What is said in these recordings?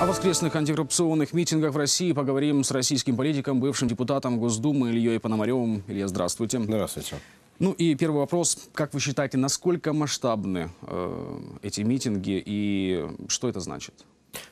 О воскресных антикоррупционных митингах в России поговорим с российским политиком, бывшим депутатом Госдумы Ильей Пономаревым. Илья, здравствуйте. Здравствуйте. Ну и первый вопрос. Как вы считаете, насколько масштабны э, эти митинги и что это значит?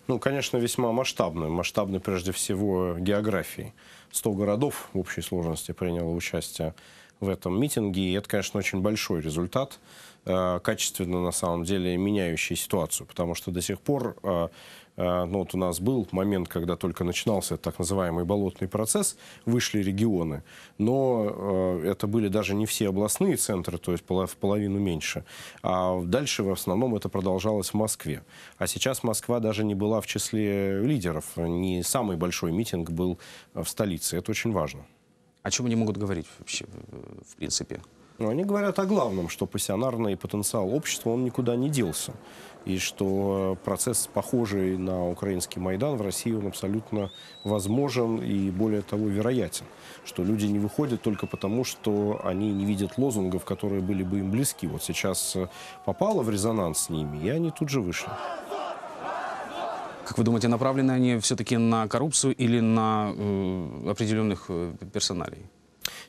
Ну, конечно, весьма масштабны. Масштабны прежде всего географией. 100 городов в общей сложности приняло участие в этом митинге. И это, конечно, очень большой результат, э, качественно на самом деле меняющий ситуацию. Потому что до сих пор э, э, ну, вот у нас был момент, когда только начинался так называемый болотный процесс, вышли регионы, но это были даже не все областные центры, то есть в половину меньше, а дальше в основном это продолжалось в Москве. А сейчас Москва даже не была в числе лидеров, не самый большой митинг был в столице, это очень важно. О чем они могут говорить вообще, в принципе? Но ну, они говорят о главном, что пассионарный потенциал общества, он никуда не делся. И что процесс, похожий на украинский Майдан, в России он абсолютно возможен и, более того, вероятен. Что люди не выходят только потому, что они не видят лозунгов, которые были бы им близки. Вот сейчас э, попало в резонанс с ними, и они тут же вышли. Как вы думаете, направлены они все-таки на коррупцию или на э, определенных э, персоналей?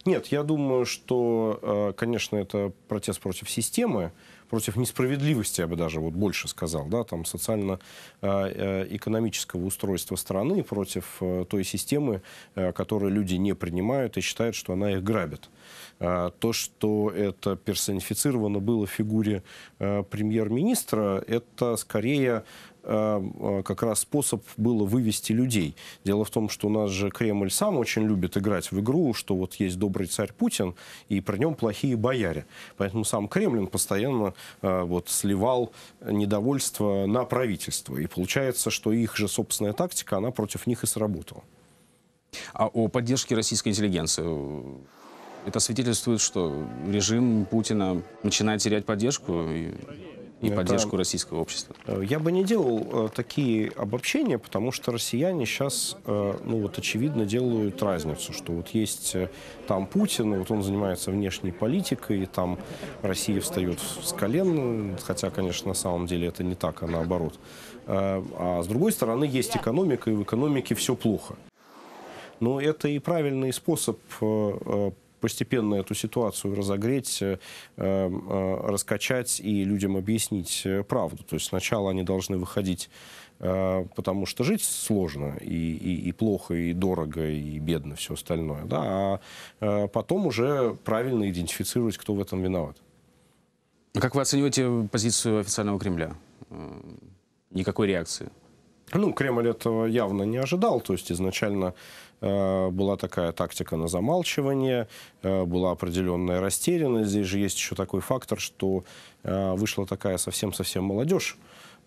Нет, я думаю, что, э, конечно, это протест против системы, против несправедливости, я бы даже вот больше сказал, да, там социально-экономического э, устройства страны, против той системы, которую люди не принимают и считают, что она их грабит. То, что это персонифицировано было в фигуре премьер-министра, это скорее Эм, э, как раз способ было вывести людей. Дело в том, что у нас же Кремль сам очень любит играть в игру, что вот есть добрый царь Путин, и при нем плохие бояре. Поэтому сам Кремлин постоянно э, вот, сливал недовольство на правительство. И получается, что их же собственная тактика, она против них и сработала. А о поддержке российской интеллигенции это свидетельствует, что режим Путина начинает терять поддержку? И и Это... поддержку российского общества. Э, я бы не делал э, такие обобщения, потому что россияне сейчас, э, ну вот очевидно, делают разницу, что вот есть там Путин, вот он занимается внешней политикой, и там Россия встает с колен, хотя, конечно, на самом деле это не так, а наоборот. А с другой стороны, есть экономика, и в экономике все плохо. Но это и правильный способ постепенно эту ситуацию разогреть, э, эм, э, раскачать и людям объяснить э, правду. То есть сначала они должны выходить потому что жить сложно и, и, и плохо, и дорого, и бедно, все остальное. Да? А потом уже правильно идентифицировать, кто в этом виноват. А как вы оцениваете позицию официального Кремля? Никакой реакции? Ну, Кремль этого явно не ожидал, то есть изначально э, была такая тактика на замалчивание, э, была определенная растерянность. Здесь же есть еще такой фактор, что э, вышла такая совсем-совсем молодежь.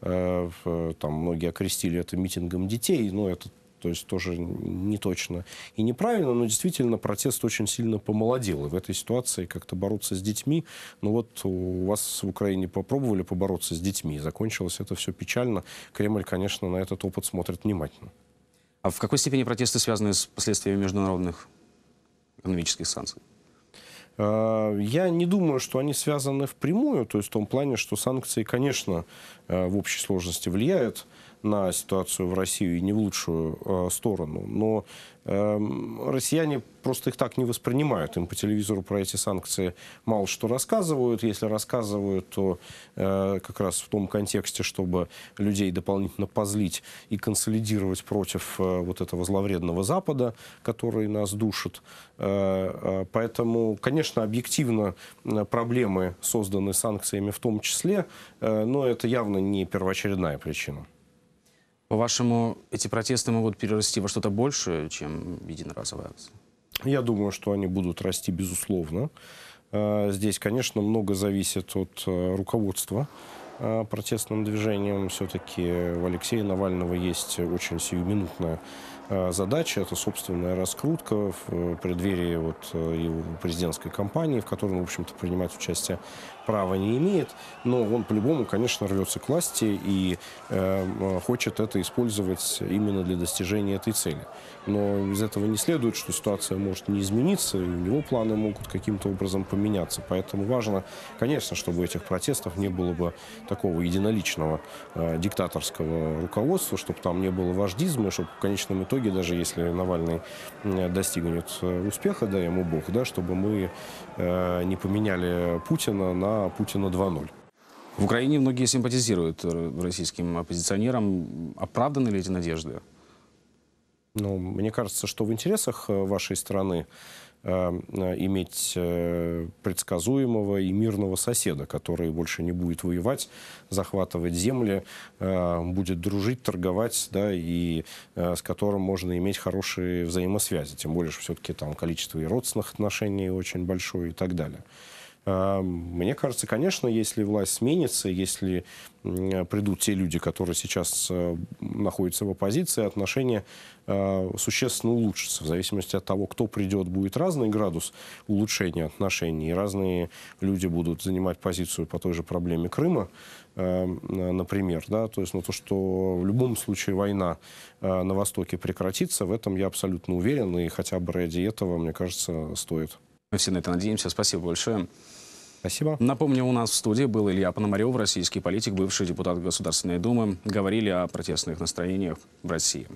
Там многие окрестили это митингом детей, но это то есть тоже не точно и неправильно, но действительно протест очень сильно помолодел. И в этой ситуации как-то бороться с детьми, ну вот у вас в Украине попробовали побороться с детьми, закончилось это все печально. Кремль, конечно, на этот опыт смотрит внимательно. А в какой степени протесты связаны с последствиями международных экономических санкций? А, я не думаю, что они связаны впрямую, то есть в том плане, что санкции, конечно, а, в общей сложности влияют на ситуацию в Россию и не в лучшую э, сторону. Но э, россияне просто их так не воспринимают. Им по телевизору про эти санкции мало что рассказывают. Если рассказывают, то э, как раз в том контексте, чтобы людей дополнительно позлить и консолидировать против э, вот этого зловредного Запада, который нас душит. Э, э поэтому, конечно, объективно э, проблемы созданы санкциями в том числе, э, но это явно не первоочередная причина. По-вашему, эти протесты могут перерасти во что-то большее, чем единоразовая акция? Я думаю, что они будут расти, безусловно. Э, здесь, конечно, много зависит от э, руководства э, протестным движением. Все-таки у Алексея Навального есть очень сиюминутная Э, задача – это собственная раскрутка в э, преддверии вот э, его президентской кампании, в которой он, в общем-то, принимать участие права не имеет. Но он по-любому, конечно, рвется к власти и хочет это использовать именно для достижения этой цели. Но из этого не следует, что ситуация может не измениться, и у него планы могут каким-то образом поменяться. Поэтому важно, конечно, чтобы этих протестов не было бы такого единоличного диктаторского руководства, чтобы там не было вождизма, чтобы в конечном итоге итоге, даже если Навальный достигнет э, успеха, да ему бог, да, чтобы мы э, не поменяли Путина на Путина 2.0. В Украине многие симпатизируют э, российским оппозиционерам. Оправданы ли эти надежды? Ну, мне кажется, что в интересах вашей страны Эм, э, иметь э, предсказуемого и мирного соседа, который больше не будет воевать, захватывать земли, э, будет дружить, торговать, да, и с которым можно иметь хорошие взаимосвязи. Тем более, что все-таки там количество и родственных отношений очень большое и так далее. Мне кажется, конечно, если власть сменится, если придут те люди, которые сейчас э, находятся в оппозиции, отношения э, существенно улучшатся. В зависимости от того, кто придет, будет разный градус улучшения отношений. И разные люди будут занимать позицию по той же проблеме Крыма, э, например. Да? То есть ну, то, что в любом случае война на Востоке прекратится, в этом я абсолютно уверен. И хотя бы ради этого, мне кажется, стоит. Мы все на это надеемся. Спасибо большое. Спасибо. Напомню, у нас в студии был Илья Пономарев, российский политик, бывший депутат Государственной Думы. Говорили о протестных настроениях в России.